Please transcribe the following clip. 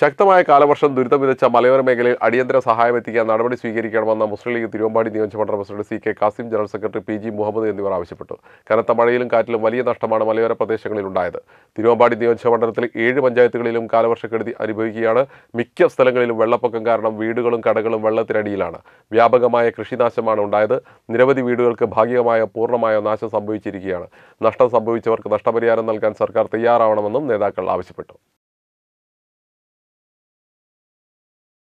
ശക്തമായ കാലവർഷം ദുരിതം വിതച്ച മലയോര മേഖലയിൽ അടിയന്തര സഹായം എത്തിക്കാൻ നടപടി സ്വീകരിക്കണമെന്ന മുസ്ലിം ലീഗ് തിരുവമ്പാടി നിയോജകമണ്ഡലം president C K Kasim general secretary P G Muhammad എന്നിവർ ആവശ്യപ്പെട്ടു കനത്ത മഴയിലും കാറ്റിലും വലിയ നഷ്ടമാണ് മലയോര പ്രദേശങ്ങളിൽ ഉണ്ടായത് തിരുവമ്പാടി നിയോജകമണ്ഡലത്തിൽ ഏഴ് പഞ്ചായത്തുകളിലും കാലവർഷക്കെടുതി അനുഭവിക്കുകയാണ് മിക്ക സ്ഥലങ്ങളിലും വെള്ളപ്പൊക്കം കാരണം വീടുകളും കടകളും വെള്ളത്തിനടിയിലാണ് വ്യാപകമായ കൃഷിനാശമാണ് ഉണ്ടായത് നിരവധി വീടുകൾക്ക് ഭാഗികമായോ പൂർണ്ണമായോ നാശം സംഭവിച്ചിരിക്കുകയാണ് നഷ്ടം സംഭവിച്ചവർക്ക് നഷ്ടപരിഹാരം നൽകാൻ സർക്കാർ തയ്യാറാവണമെന്നും നേതാക്കൾ ആവശ്യപ്പെട്ടു